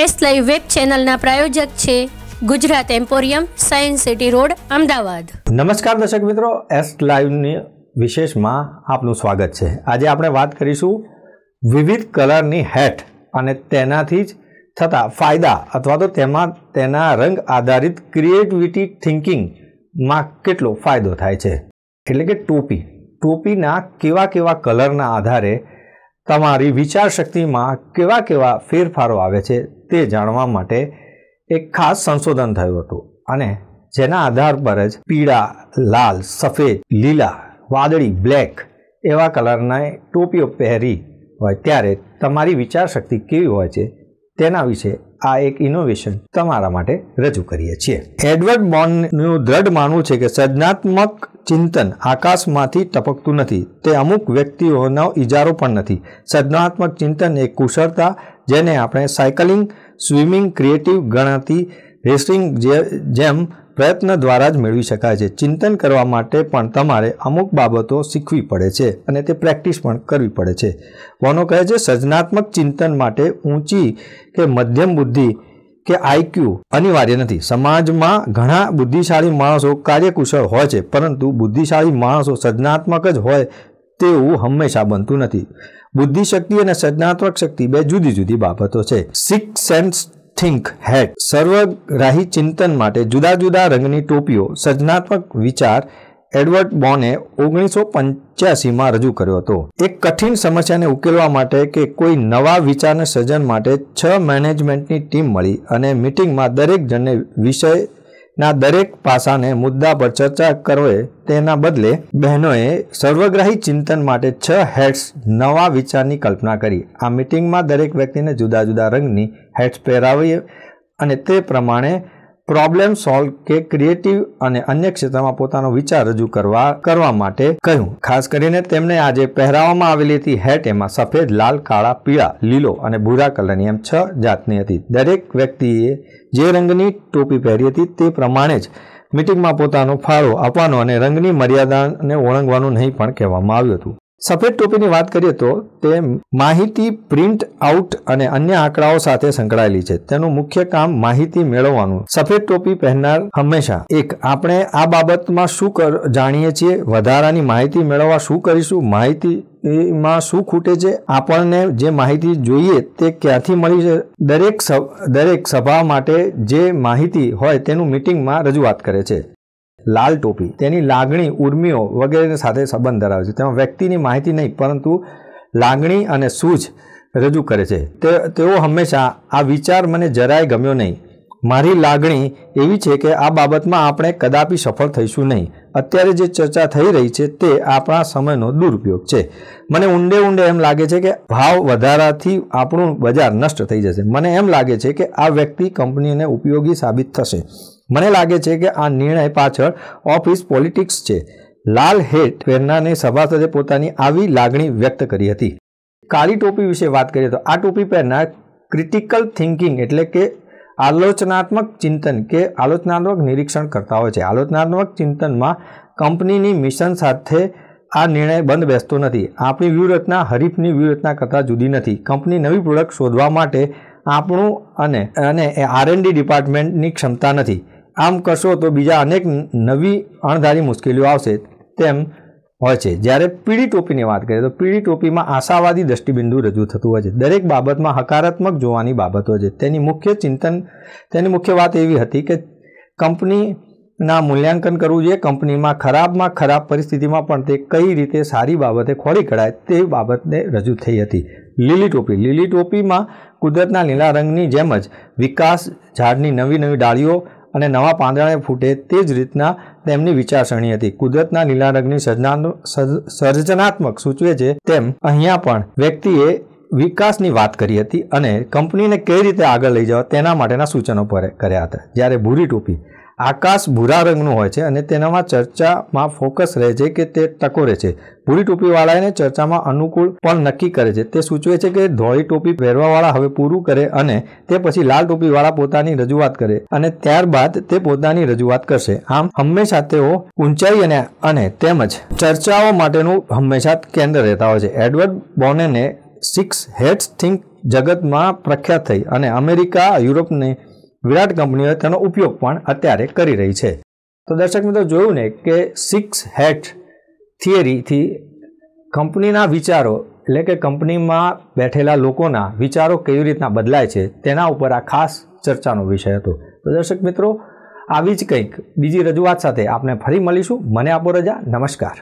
S live web ચેનલના પ્રાયોજક છે Gujarat emporium science city road Ahmedabad નમસ્કાર દર્શક મિત્રો એસ લાઈવની વિશેષમાં આપનું સ્વાગત છે આજે આપણે વાત કરીશું વિવિધ કલરની હેટ અને તેનાથી જ થતા ફાયદા અથવા તો તેમાં તેના રંગ આધારિત ક્રિએટિવિટી થિંકિંગમાં કેટલો ફાયદો થાય છે એટલે કે ટોપી ટોપીના કેવા કેવા કલરના આધારે તમારી વિચાર શક્તિમાં કેવા કેવા ફેરફારો આવે છે તે જાણવા માટે એક ખાસ સંશોધન થયું હતું અને જેના આધાર પર જ પીળા લાલ સફેદ લીલા વાદળી બ્લેક એવા કલરના ટોપીઓ પહેરી હોય ત્યારે તમારી વિચારશક્તિ કેવી હોય છે તેના વિશે આ એક ઇનોવેશન તમારા માટે રજૂ કરીએ છીએ એડવર્ડ બોનનું દ્રઢ માનવું છે કે સર્જનાત્મક ચિંતન આકાશમાંથી ટપકતું નથી તે અમુક વ્યક્તિઓનો ઇજારો પણ નથી સર્જનાત્મક ચિંતન એ કુશળતા જેને આપણે સાયકલિંગ સ્વિમિંગ ક્રિએટિવ ગણાતી રેસિંગ જેમ પ્રયત્ન દ્વારા જ મેળવી શકાય છે ચિંતન કરવા માટે પણ તમારે અમુક બાબતો શીખવી પડે છે અને તે પ્રેક્ટિસ પણ કરવી પડે છે વનો કહે છે સર્જનાત્મક ચિંતન માટે ઊંચી કે મધ્યમ બુદ્ધિ કે આઈક્યુ અનિવાર્ય નથી સમાજમાં ઘણા બુદ્ધિશાળી માણસો કાર્યકુશળ હોય છે પરંતુ બુદ્ધિશાળી માણસો સર્જનાત્મક જ હોય તેવું હંમેશા બનતું નથી બુદ્ધિ શક્તિ અને સર્જનાત્મક શક્તિ બે જુદી જુદી બાબતો છે સિક્સ સેન્સ થિંક હેડ સર્વગ્રાહી ચિંતન માટે જુદા જુદા રંગની ટોપીઓ સર્જનાત્મક વિચાર એડવર્ડ બોને ઓગણીસો પંચ્યાસીમાં રજૂ કર્યો હતો એક કઠિન સમસ્યાને ઉકેલવા માટે કે કોઈ નવા વિચારના સર્જન માટે છ મેનેજમેન્ટની ટીમ મળી અને મિટિંગમાં દરેક જણને વિષય ના દરેક પાસાને મુદ્દા પર ચર્ચા કરવે તેના બદલે બહેનોએ સર્વગ્રાહી ચિંતન માટે છ હેડ્સ નવા વિચારની કલ્પના કરી આ મિટિંગમાં દરેક વ્યક્તિને જુદા જુદા રંગની હેડ્સ પહેરાવીએ અને તે પ્રમાણે પ્રોબ્લેમ સોલ્વ કે ક્રિએટિવ અને અન્ય ક્ષેત્રમાં પોતાનો વિચાર રજૂ કરવા કરવા માટે કહ્યું ખાસ કરીને તેમણે આજે પહેરાવવામાં આવેલી હતી હેટ એમાં સફેદ લાલ કાળા પીળા લીલો અને ભૂરા કલરની એમ છ જાતની હતી દરેક વ્યક્તિએ જે રંગની ટોપી પહેરી હતી તે પ્રમાણે જ મિટિંગમાં પોતાનો ફાળો આપવાનો અને રંગની મર્યાદાને ઓળંગવાનું નહીં પણ કહેવામાં આવ્યું હતું સફેદ ટોપીની વાત કરીએ તો તે માહિતી પ્રિન્ટ આઉટ અને અન્ય આંકડાઓ સાથે સંકળાયેલી છે તેનું મુખ્ય કામ માહિતી મેળવવાનું સફેદ ટોપી પહેરનાર હંમેશા એક આપણે આ બાબતમાં શું જાણીએ છીએ વધારાની માહિતી મેળવવા શું કરીશું માહિતી માં શું ખૂટે છે આપણને જે માહિતી જોઈએ તે ક્યાંથી મળી છે દરેક દરેક સભા માટે જે માહિતી હોય તેનું મિટિંગમાં રજૂઆત કરે છે લાલ ટોપી તેની લાગણી ઉર્મિઓ વગેરેની સાથે સંબંધ ધરાવે છે તેમાં વ્યક્તિની માહિતી નહીં પરંતુ લાગણી અને સૂઝ રજૂ કરે છે તેઓ હંમેશા આ વિચાર મને જરાય ગમ્યો નહીં મારી લાગણી એવી છે કે આ બાબતમાં આપણે કદાપી સફળ થઈશું નહીં અત્યારે જે ચર્ચા થઈ રહી છે તે આપણા સમયનો દુરુપયોગ છે મને ઊંડે ઊંડે એમ લાગે છે કે ભાવ વધારાથી આપણું બજાર નષ્ટ થઈ જશે મને એમ લાગે છે કે આ વ્યક્તિ કંપનીને ઉપયોગી સાબિત થશે મને લાગે છે કે આ નિર્ણય પાછળ ઓફિસ પોલિટિક્સ છે લાલ હેટ પહેરનારને સભાસદે પોતાની આવી લાગણી વ્યક્ત કરી હતી કાળી ટોપી વિશે વાત કરીએ તો આ ટોપી પહેરનાર ક્રિટિકલ થિંકિંગ એટલે કે આલોચનાત્મક ચિંતન કે આલોચનાત્મક નિરીક્ષણ કરતા હોય છે આલોચનાત્મક ચિંતનમાં કંપનીની મિશન સાથે આ નિર્ણય બંધ બેસતો નથી આપણી વ્યૂહરચના હરીફની વ્યૂહરચના કરતાં જુદી નથી કંપની નવી પ્રોડક્ટ શોધવા માટે આપણું અને અને આરએનડી ડિપાર્ટમેન્ટની ક્ષમતા નથી આમ કરશો તો બીજા અનેક નવી અણધારી મુશ્કેલીઓ આવશે તેમ હોય છે જ્યારે પીળી ટોપીની વાત કરીએ તો પીળી ટોપીમાં આશાવાદી દ્રષ્ટિબિંદુ રજૂ થતું હોય છે દરેક બાબતમાં હકારાત્મક જોવાની બાબતો છે તેની મુખ્ય ચિંતન તેની મુખ્ય વાત એવી હતી કે કંપનીના મૂલ્યાંકન કરવું જોઈએ કંપનીમાં ખરાબમાં ખરાબ પરિસ્થિતિમાં પણ તે કઈ રીતે સારી બાબતે ખોરી કઢાય તે બાબતને રજૂ થઈ હતી લીલી ટોપી લીલી ટોપીમાં કુદરતના લીલા રંગની જેમ જ વિકાસ ઝાડની નવી નવી ડાળીઓ અને નવા પાંદડાને ફૂટે તે જ રીતના તેમની વિચારસરણી હતી કુદરતના લીલા રંગની સર્જનાત્મક સૂચવે છે તેમ અહીંયા પણ વ્યક્તિએ વિકાસની વાત કરી હતી અને કંપનીને કઈ રીતે આગળ લઈ જવા તેના માટેના સૂચનો પર કર્યા હતા જ્યારે ભૂરી ટોપી આકાશ ભૂરા રંગનું હોય છે અને તેનામાં ચર્ચામાં ફોકસ રહે છે કે તે ટકોરે છે ભૂરી ટોપીવાળાને ચર્ચામાં અનુકૂળ પણ નક્કી કરે છે તે સૂચવે છે કે ધોળી ટોપી પહેરવાવાળા હવે પૂરું કરે અને તે પછી લાલ ટોપીવાળા પોતાની રજૂઆત કરે અને ત્યારબાદ તે પોતાની રજૂઆત કરશે આમ હંમેશા તેઓ ઊંચાઈ અને અને તેમજ ચર્ચાઓ માટેનું હંમેશા કેન્દ્ર રહેતા હોય છે એડવર્ડ બોનેને સિક્સ હેડ્સ થિંક જગતમાં પ્રખ્યાત થઈ અને અમેરિકા યુરોપને વિરાટ કંપનીઓ તેનો ઉપયોગ પણ અત્યારે કરી રહી છે તો દર્શક મિત્રો જોયું ને કે સિક્સ હેટ થિયરીથી કંપનીના વિચારો એટલે કે કંપનીમાં બેઠેલા લોકોના વિચારો કેવી રીતના બદલાય છે તેના ઉપર આ ખાસ ચર્ચાનો વિષય હતો તો દર્શક મિત્રો આવી જ કંઈક બીજી રજૂઆત સાથે આપણે ફરી મળીશું મને આપો રજા નમસ્કાર